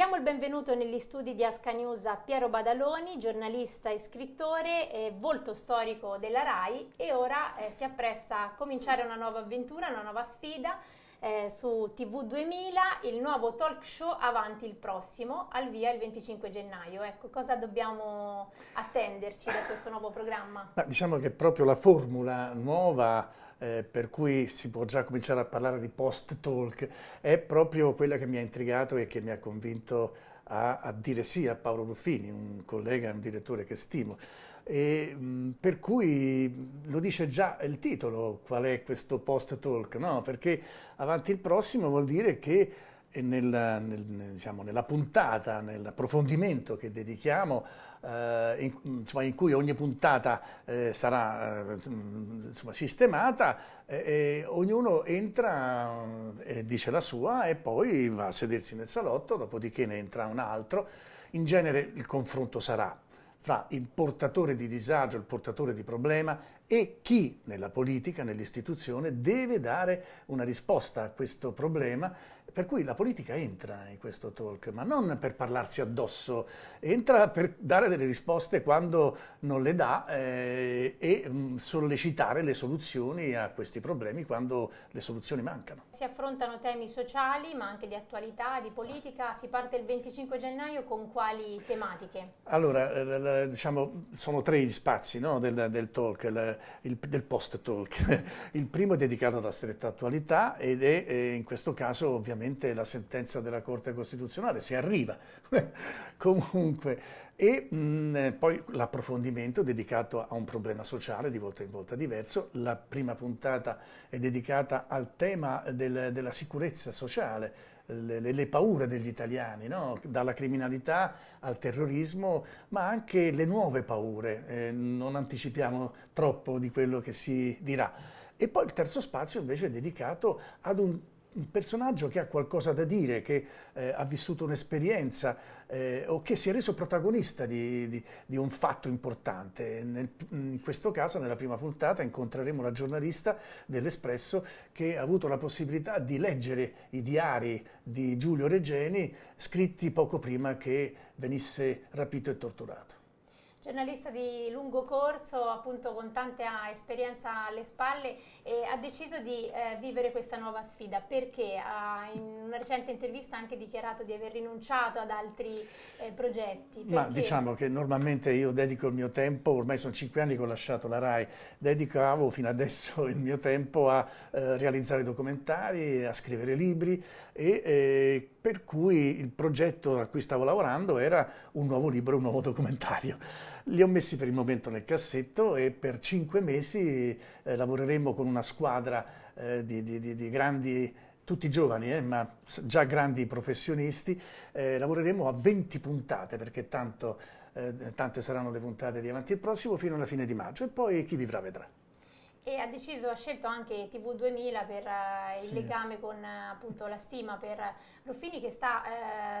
Diamo il benvenuto negli studi di Asca News a Piero Badaloni, giornalista e scrittore, e volto storico della RAI e ora eh, si appresta a cominciare una nuova avventura, una nuova sfida eh, su TV2000 il nuovo talk show Avanti il prossimo, al via il 25 gennaio. Ecco, cosa dobbiamo attenderci da questo nuovo programma? Ma diciamo che proprio la formula nuova eh, per cui si può già cominciare a parlare di post-talk, è proprio quella che mi ha intrigato e che mi ha convinto a, a, dire sì a Paolo Ruffini, un collega, un direttore che stimo. E, mh, mm, per cui lo dice già il titolo, qual è questo post talk, no? perché avanti il prossimo vuol dire che e nella, nel, diciamo, nella, puntata, nell'approfondimento che dedichiamo, eh, in, insomma, in, cui ogni puntata eh, sarà eh, insomma, sistemata, ognuno entra eh, e dice la sua e poi va a sedersi nel salotto, dopodiché ne entra un altro. In genere il confronto sarà fra il portatore di disagio, il portatore di problema e chi nella politica, nell'istituzione, deve dare una risposta a questo problema, per cui la politica entra in questo talk, ma non per parlarsi addosso, entra per dare delle risposte quando non le dà eh, e mm, sollecitare le soluzioni a questi problemi quando le soluzioni mancano. Si affrontano temi sociali, ma anche di attualità, di politica, si parte il 25 gennaio con quali tematiche? Allora, eh, diciamo, sono tre gli spazi no, del, del talk il, del post-talk. Il primo è dedicato alla stretta attualità ed è eh, in questo caso ovviamente la sentenza della Corte Costituzionale, se arriva. Comunque e mh, mm, poi l'approfondimento dedicato a un problema sociale di volta in volta diverso. La prima puntata è dedicata al tema del, della sicurezza sociale, le, le, paure degli italiani, no? dalla criminalità al terrorismo, ma anche le nuove paure. Eh, non anticipiamo troppo di quello che si dirà. E poi il terzo spazio invece è dedicato ad un un personaggio che ha qualcosa da dire, che eh, ha vissuto un'esperienza eh, o che si è reso protagonista di, di, di un fatto importante. Nel, in questo caso, nella prima puntata, incontreremo la giornalista dell'Espresso che ha avuto la possibilità di leggere i diari di Giulio Regeni scritti poco prima che venisse rapito e torturato giornalista di lungo corso, appunto con tanta esperienza alle spalle, eh, ha deciso di eh, vivere questa nuova sfida perché ha in una recente intervista anche dichiarato di aver rinunciato ad altri eh, progetti. Perché? Ma diciamo che normalmente io dedico il mio tempo, ormai sono cinque anni che ho lasciato la RAI, dedicavo fino adesso il mio tempo a eh, realizzare documentari, a scrivere libri e eh, per cui il progetto a cui stavo lavorando era un nuovo libro, un nuovo documentario. Li ho messi per il momento nel cassetto e per cinque mesi eh, lavoreremo con una squadra eh, di, di, di, di grandi tutti giovani, eh, ma già grandi professionisti, eh, lavoreremo a 20 puntate perché tanto, eh, tante saranno le puntate di avanti il prossimo fino alla fine di maggio e poi chi vivrà vedrà. E ha deciso, ha scelto anche TV2000 per eh, il sì. legame con eh, appunto la stima per Ruffini che sta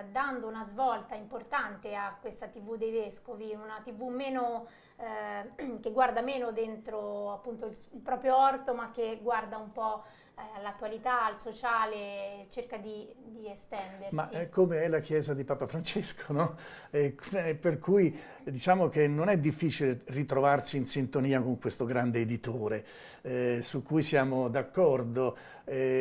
eh, dando una svolta importante a questa TV dei Vescovi, una TV meno, eh, che guarda meno dentro appunto il, il proprio orto ma che guarda un po' Eh, all'attualità, al sociale, cerca di, di estendersi. Ma è eh, come è la Chiesa di Papa Francesco, no? Eh, per cui eh, diciamo che non è difficile ritrovarsi in sintonia con questo grande editore, eh, su cui siamo d'accordo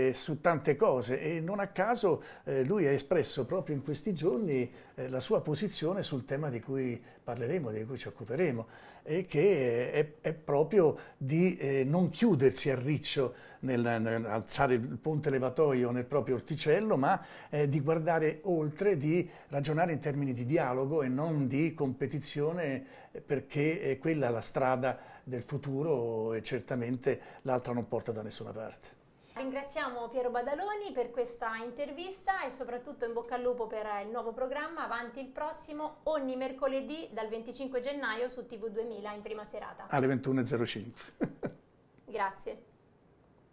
su tante cose e non a caso lui ha espresso proprio in questi giorni la sua posizione sul tema di cui parleremo, di cui ci occuperemo, e che è, è proprio di non chiudersi a riccio nel, nel alzare il ponte levatoio nel proprio orticello, ma eh, di guardare oltre, di ragionare in termini di dialogo e non di competizione, eh, perché eh, è quella la strada del futuro e certamente l'altra non porta da nessuna parte. Ringraziamo Piero Badaloni per questa intervista e soprattutto in bocca al lupo per il nuovo programma Avanti il prossimo ogni mercoledì dal 25 gennaio su TV 2000 in prima serata. Alle 21.05. Grazie.